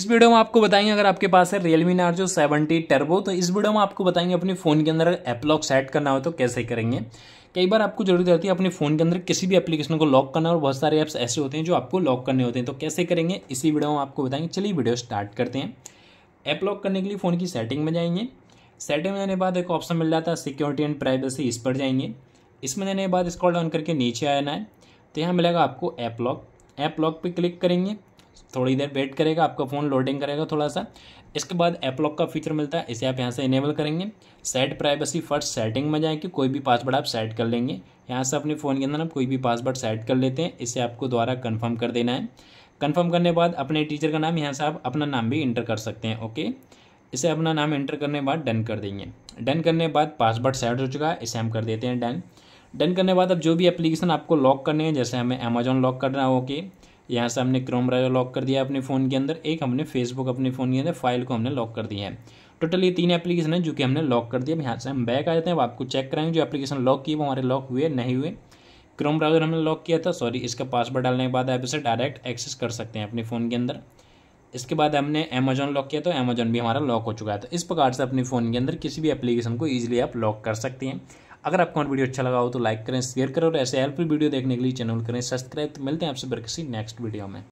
इस वीडियो में आपको बताएंगे अगर आपके पास है रियलमी जो 70 टर्बो तो इस वीडियो में आपको बताएंगे अपने फ़ोन के अंदर एप लॉक सेट करना हो तो कैसे करेंगे कई बार आपको जरूरत होती है अपने फ़ोन के अंदर किसी भी एप्लीकेशन को लॉक करना और बहुत सारे ऐप्स ऐसे होते हैं जो आपको लॉक करने होते हैं तो कैसे करेंगे इसी वीडियो में आपको बताएंगे चलिए वीडियो स्टार्ट करते हैं ऐप लॉक करने के लिए फ़ोन की सेटिंग में जाएंगे सेटिंग में जाने के बाद एक ऑप्शन मिल जाता है सिक्योरिटी एंड प्राइवेसी इस पर जाएंगे इसमें जाने के बाद स्कॉल डाउन करके नीचे आना है तो यहाँ मिलेगा आपको ऐप लॉक ऐप लॉक पर क्लिक करेंगे थोड़ी देर वेट करेगा आपका फ़ोन लोडिंग करेगा थोड़ा सा इसके बाद एपलॉक का फीचर मिलता है इसे आप यहाँ से इनेबल करेंगे सेट प्राइवेसी फर्स्ट सेटिंग में जाएंगे कोई भी पासवर्ड आप सेट कर लेंगे यहाँ से अपने फ़ोन के अंदर आप कोई भी पासवर्ड सेट कर लेते हैं इसे आपको द्वारा कन्फर्म कर देना है कन्फर्म करने बाद अपने टीचर का नाम यहाँ से आप अपना नाम भी इंटर कर सकते हैं ओके इसे अपना नाम इंटर करने बाद डन कर देंगे डन करने बाद पासवर्ड सेट हो चुका है इसे हम कर देते हैं डन डन करने बाद अब जो भी एप्लीकेशन आपको लॉक करने हैं जैसे हमें अमेजोन लॉक करना है ओके यहाँ से हमने क्रोम ब्राउजर लॉक कर दिया अपने फ़ोन के अंदर एक हमने फेसबुक अपने फ़ोन के अंदर फाइल को हमने लॉक कर दिया है टोटल ये तीन एप्लीकेशन है जो कि हमने लॉक कर दिया अब यहाँ से हम बैक आ जाते हैं अब आपको चेक कराएंगे जो एप्लीकेशन लॉक की वो हमारे लॉक हुए नहीं हुए क्रोम ब्राउजर हमने लॉक किया था सॉरी इसका पासवर्ड डालने के बाद आप इसे डायरेक्ट एक्सेस कर सकते हैं अपने फ़ोन के अंदर इसके बाद हमने अमेजोन लॉक किया तो अमेजन भी हमारा लॉक हो चुका है तो इस प्रकार से अपने फ़ोन के अंदर किसी भी एप्लीकेशन को ईजिली आप लॉक कर सकते हैं अगर आपको हमारा वीडियो अच्छा लगा हो तो लाइक करें शेयर करें और ऐसे हेल्पफुल वीडियो देखने के लिए चैनल करें सब्सक्राइब तो मिलते हैं आपसे किसी नेक्स्ट वीडियो में